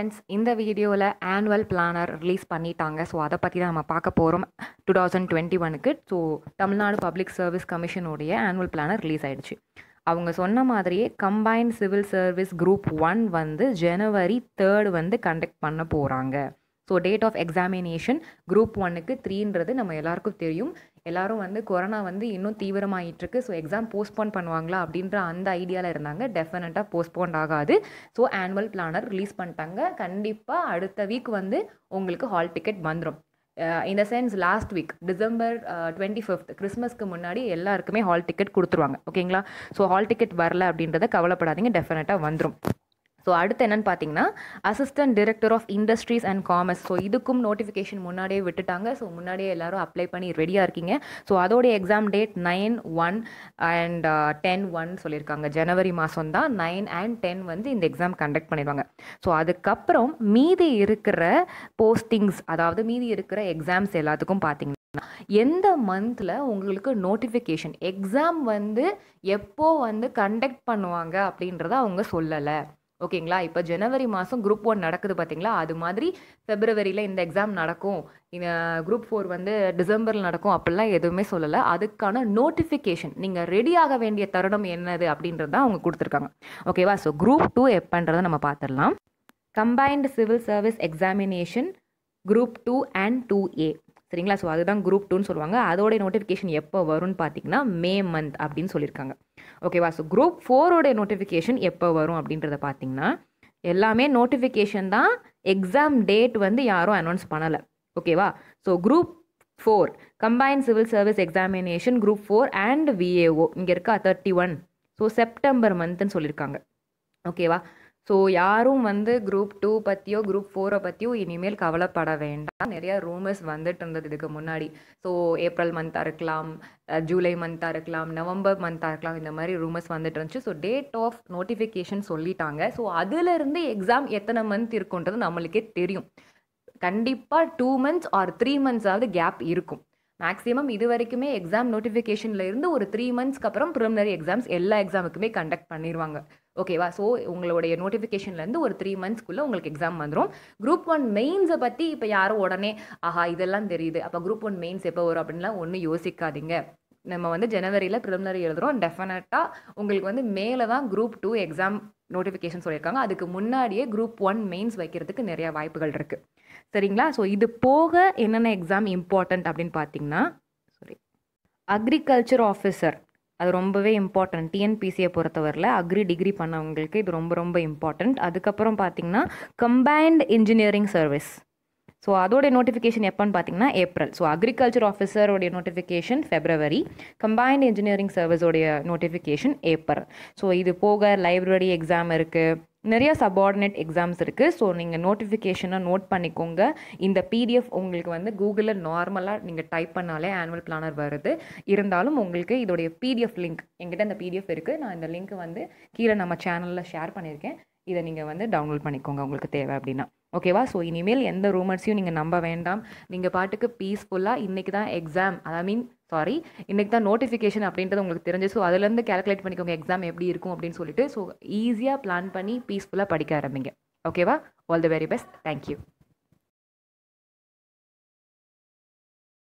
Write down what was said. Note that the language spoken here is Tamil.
ஃப்ரெண்ட்ஸ் இந்த வீடியோவில் ஆனுவல் பிளானர் ரிலீஸ் பண்ணிட்டாங்க ஸோ அதை பற்றி தான் நம்ம பார்க்க போகிறோம் டூ தௌசண்ட் டுவெண்ட்டி ஒனுக்கு ஸோ தமிழ்நாடு பப்ளிக் சர்வீஸ் கமிஷனுடைய ஆனுவல் பிளானர் ரிலீஸ் ஆகிடுச்சு அவங்க சொன்ன மாதிரியே combined civil service group one வந்து ஜனவரி தேர்ட் வந்து கண்டக்ட் பண்ண போகிறாங்க so date of examination group ஒன்னுக்கு த்ரீன்றது நம்ம எல்லாருக்கும் தெரியும் எல்லாரும் வந்து கொரோனா வந்து இன்னும் தீவிரமாகிட்டுருக்கு ஸோ எக்ஸாம் போஸ்ட்போன் பண்ணுவாங்களா அப்படின்ற அந்த ஐடியாவில் இருந்தாங்க டெஃபினட்டாக போஸ்ட்போன் ஆகாது ஸோ ஆனுவல் பிளானர் ரிலீஸ் பண்ணிட்டாங்க கண்டிப்பாக அடுத்த வீக் வந்து உங்களுக்கு ஹால் டிக்கெட் வந்துடும் இந்த sense last week December twenty fifth கிறிஸ்மஸ்க்கு முன்னாடி எல்லாருக்குமே ஹால் டிக்கெட் கொடுத்துருவாங்க ஓகேங்களா ஸோ ஹால் டிக்கெட் வரல அப்படின்றத கவலைப்படாதீங்க டெஃபினட்டாக வந்துடும் ஸோ அடுத்து என்னென்னு பார்த்தீங்கன்னா assistant director of industries and commerce so இதுக்கும் நோட்டிஃபிகேஷன் முன்னாடியே விட்டுட்டாங்க ஸோ முன்னாடியே எல்லாரும் அப்ளை பண்ணி ரெடியாக இருக்கீங்க ஸோ அதோடைய exam date nine one and ten one சொல்லியிருக்காங்க ஜனவரி மாதம் தான் நைன் அண்ட் டென் வந்து இந்த எக்ஸாம் கண்டக்ட் பண்ணிடுவாங்க ஸோ அதுக்கப்புறம் மீதி இருக்கிற போஸ்டிங்ஸ் அதாவது மீதி இருக்கிற எக்ஸாம்ஸ் எல்லாத்துக்கும் பார்த்தீங்கன்னா எந்த மந்தில் உங்களுக்கு நோட்டிஃபிகேஷன் எக்ஸாம் வந்து எப்போ வந்து கண்டக்ட் பண்ணுவாங்க அப்படின்றத அவங்க சொல்லலை ஓகேங்களா இப்போ ஜனவரி மாதம் குரூப் ஒன் நடக்குது பார்த்தீங்களா அது மாதிரி ஃபெப்ரவரியில் இந்த எக்ஸாம் நடக்கும் குரூப் ஃபோர் வந்து டிசம்பரில் நடக்கும் அப்படிலாம் எதுவுமே சொல்லலை அதுக்கான நோட்டிஃபிகேஷன் நீங்கள் ரெடியாக வேண்டிய தருணம் என்னது அப்படின்றது தான் அவங்க கொடுத்துருக்காங்க ஓகேவா ஸோ குரூப் டூ எப்பன்றதை நம்ம பார்த்துடலாம் combined civil service examination group two and two A சரிங்களா ஸோ அதுதான் குரூப் டூன்னு சொல்லுவாங்க அதோடைய நோட்டிஃபிகேஷன் எப்போ வரும்னு பார்த்தீங்கன்னா மே மந்த் அப்படின்னு சொல்லியிருக்காங்க ஓகேவா ஸோ குரூப் ஃபோரோடைய நோட்டிஃபிகேஷன் எப்போ வரும் அப்படின்றத பார்த்தீங்கன்னா எல்லாமே நோட்டிஃபிகேஷன் தான் எக்ஸாம் டேட் வந்து யாரும் அனௌன்ஸ் பண்ணலை ஓகேவா so group four combine civil service examination group four and VAO இங்கே இருக்கா தேர்ட்டி ஒன் ஸோ செப்டம்பர் மந்த்துன்னு சொல்லியிருக்காங்க ஓகேவா ஸோ யாரும் வந்து குரூப் டூ பற்றியோ குரூப் ஃபோரை பற்றியோ இனிமேல் கவலைப்பட வேண்டாம் நிறையா ரூமர்ஸ் வந்துட்டு இருந்தது இதுக்கு முன்னாடி ஸோ ஏப்ரல் மந்த்தாக இருக்கலாம் ஜூலை மந்த்தாக இருக்கலாம் நவம்பர் மந்த்தாக இருக்கலாம் இந்த மாதிரி ரூமர்ஸ் வந்துட்டு இருந்துச்சு ஸோ டேட் ஆஃப் நோட்டிஃபிகேஷன் சொல்லிட்டாங்க ஸோ அதுலேருந்து எக்ஸாம் எத்தனை மந்த் இருக்குன்றது நம்மளுக்கே தெரியும் கண்டிப்பாக டூ மந்த்ஸ் ஆர் த்ரீ மந்த்ஸாவது கேப் இருக்கும் மேக்ஸிமம் இது வரைக்குமே எக்ஸாம் நோட்டிஃபிகேஷனில் இருந்து ஒரு த்ரீ மந்த்ஸ்க்கு அப்புறம் ப்ரிலிமினரி எக்ஸாம்ஸ் எல்லா எக்ஸாமுக்குமே கண்டக்ட் பண்ணிடுவாங்க ஓகேவா ஸோ உங்களுடைய நோட்டிஃபிகேஷன்லேருந்து ஒரு த்ரீ மந்த்ஸ்க்குள்ளே உங்களுக்கு எக்ஸாம் வந்துடும் குரூப் ஒன் மெயின்ஸை பற்றி இப்போ யாரும் உடனே ஆஹா இதெல்லாம் தெரியுது அப்போ குரூப் ஒன் மெயின்ஸ் எப்போ வரும் அப்படின்லாம் ஒன்றும் யோசிக்காதீங்க நம்ம வந்து ஜனவரியில் ப்ரிலிமினரி எழுதுகிறோம் டெஃபினட்டாக உங்களுக்கு வந்து மேலே தான் குரூப் டூ எக்ஸாம் நோட்டிஃபிகேஷன் சொல்லியிருக்காங்க அதுக்கு முன்னாடியே குரூப் ஒன் மெயின்ஸ் வைக்கிறதுக்கு நிறையா வாய்ப்புகள் இருக்குது சரிங்களா ஸோ இது போக என்னென்ன எக்ஸாம் இம்பார்ட்டண்ட் அப்படின்னு பார்த்தீங்கன்னா சாரி அக்ரிகல்ச்சர் ஆஃபீஸர் அது ரொம்பவே இம்பார்ட்டன்ட் டிஎன்பிசியை பொறுத்தவரையில் அக்ரி டிகிரி பண்ணவங்களுக்கு இது ரொம்ப ரொம்ப இம்பார்ட்டன்ட் அதுக்கப்புறம் பார்த்திங்கன்னா கம்பைன்டு இன்ஜினியரிங் சர்வீஸ் ஸோ அதோடைய நோட்டிஃபிகேஷன் எப்போன்னு பார்த்தீங்கன்னா ஏப்ரல் ஸோ அக்ரிகல்ச்சர் ஆஃபீஸரோடைய நோட்டிஃபிகேஷன் ஃபெப்ரவரி கம்பைன்டு இன்ஜினியரிங் சர்வீஸோடைய நோட்டிஃபிகேஷன் ஏப்ரல் ஸோ இது போக லைப்ரரி எக்ஸாம் இருக்குது நிறையா சபார்டினேட் எக்ஸாம்ஸ் இருக்குது ஸோ நீங்கள் நோட்டிஃபிகேஷனை நோட் பண்ணிக்கோங்க இந்த பிடிஎஃப் உங்களுக்கு வந்து கூகுளில் நார்மலாக நீங்கள் டைப் பண்ணாலே ஆனுவல் பிளானர் வருது இருந்தாலும் உங்களுக்கு இதோடைய பிடிஎஃப் லிங்க் எங்கிட்ட இந்த பிடிஎஃப் இருக்குது நான் இந்த லிங்க் வந்து கீழே நம்ம சேனலில் ஷேர் பண்ணியிருக்கேன் இதை நீங்கள் வந்து டவுன்லோட் பண்ணிக்கோங்க உங்களுக்கு தேவை அப்படின்னா ஓகேவா ஸோ இனிமேல் எந்த ரூமர்ஸையும் நீங்கள் நம்ப வேண்டாம் நீங்கள் பாட்டுக்கு பீஸ்ஃபுல்லாக இன்றைக்கி தான் எக்ஸாம் ஐ மீன் சாரி இன்றைக்கி தான் நோட்டிஃபிகேஷன் அப்படின்றது உங்களுக்கு தெரிஞ்சு ஸோ அதுலேருந்து கேல்குலேட் பண்ணிக்கோங்க எக்ஸாம் எப்படி இருக்கும் அப்படின்னு சொல்லிட்டு ஸோ ஈஸியாக பிளான் பண்ணி பீஸ்ஃபுல்லாக படிக்க ஆரம்பிங்க ஓகேவா all the very best thank you